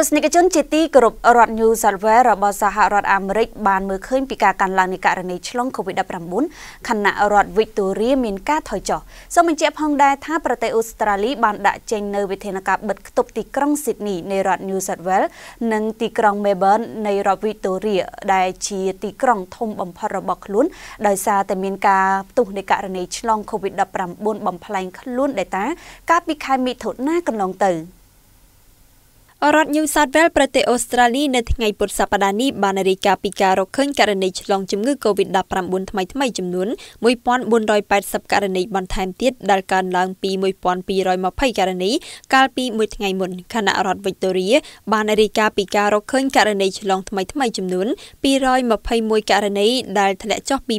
ស្សនិកជនជាទីគោរពរដ្ឋ New Delaware របស់សហរដ្ឋអាមេរិកបានមើលឃើញពីការកើនឡើងនៃករណីឆ្លង COVID-19 ខណៈរដ្ឋ Victoria មានការថយចុះសូមបញ្ជាក់ផងដែរថាប្រទេសអូស្ត្រាលីបានដាក់ចេញនូវវិធានការបិទគប់ទីក្រុង Sydney នៃរដ្ឋ New South Wales និងទីក្រុង Melbourne នៃរដ្ឋ Victoria ដែលជាទីក្រុងធំបំផុតរបស់ខ្លួនដោយសារតែមានការផ្ទុះនៃករណីឆ្លង COVID-19 បំផ្លែងខ្លួនដែលតាកាលពីខែមិថុនាកន្លងទៅ។រដ្ឋ New South Wales ប្រទេសអូស្ត្រាលីនៅថ្ងៃពុធសប្តាហ៍នេះបានរាយការណ៍ពីការរកឃើញករណីឆ្លងជំងឺ COVID-19 ថ្មីថ្មីចំនួន1480ករណីបន្ថែមទៀតដែលកើនឡើងពី1220ករណីកាលពីមួយថ្ងៃមុនខណៈរដ្ឋ Victoria បានរាយការណ៍ពីការរកឃើញករណីឆ្លងថ្មីថ្មីចំនួន221ករណីដែលធ្លាក់ចុះពី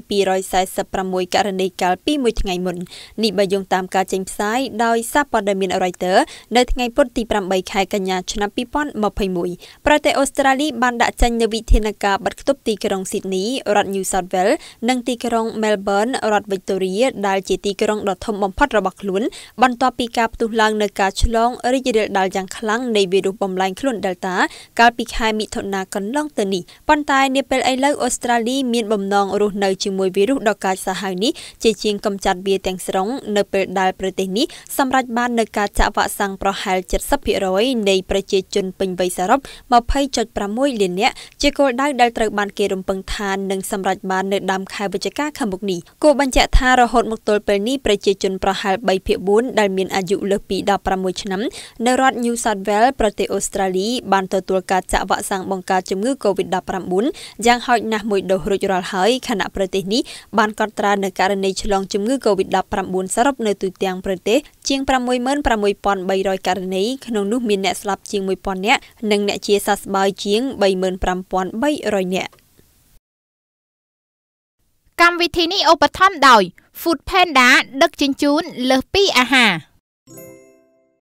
246ករណីកាលពីមួយថ្ងៃមុននេះបើយោងតាមការចេញផ្សាយដោយសារព័ត៌មាន Reuters នៅថ្ងៃពុធទី8ខែកញ្ញាឆ្នាំ2021ប្រទេសអូស្ត្រាលីបានដាក់ចេញនូវវិធានការបិទគប់ទីក្រុងស៊ីដនីរដ្ឋ New South Wales និងទីក្រុង Melbourne រដ្ឋ Victoria ដែលជាទីក្រុងដ៏ធំបំផុតរបស់ខ្លួនបន្ទាប់ពីការផ្ទុះឡើងនៃការឆ្លងរីករាលដាលយ៉ាងខ្លាំងនៃវីរុសបំលែងខ្លួន Delta កាលពីខែមិថុនាកន្លងទៅនេះប៉ុន្តែនាពេលឥឡូវអូស្ត្រាលី មានបំណងរស់នៅជាមួយវីរុសដ៏កាចសាហាវនេះជាជាងកំចាត់វាទាំងស្រុងនៅពេលដែលប្រទេសនេះសម្រេចបាននូវការចាក់វ៉ាក់សាំងប្រហែល70%នៃប្រជាប្រជាជនពេញវ័យសរុប20.6លាននាក់ជាគោលដៅដែលត្រូវបានគេរំពឹងថានឹងសម្រេចបាននៅដើមខែវិច្ឆិកាខាងមុខនេះគូបញ្ជាក់ថារហូតមកទល់ពេលនេះប្រជាជនប្រហែល3ភាគ4ដែលមានអាយុលើសពី16ឆ្នាំនៅរដ្ឋ New South Wales ប្រទេសអូស្ត្រាលីបានទទួលការចាក់វ៉ាក់សាំងបង្ការជំងឺ COVID-19 យ៉ាងហោចណាស់មួយដូសរួចរាល់ហើយខណៈប្រទេសនេះបានកត់ត្រានៅករណីឆ្លងជំងឺ COVID-19 សរុបនៅទូទាំងប្រទេសជាង66300ករណីក្នុងនោះមានអ្នកស្លាប់ជាង1000នាក់និងអ្នកជាសះស្បើយជាង35300នាក់កម្មវិធីនេះឧបត្ថម្ភដោយ Food Panda ដឹកជញ្ជូនលើសពីអាហារ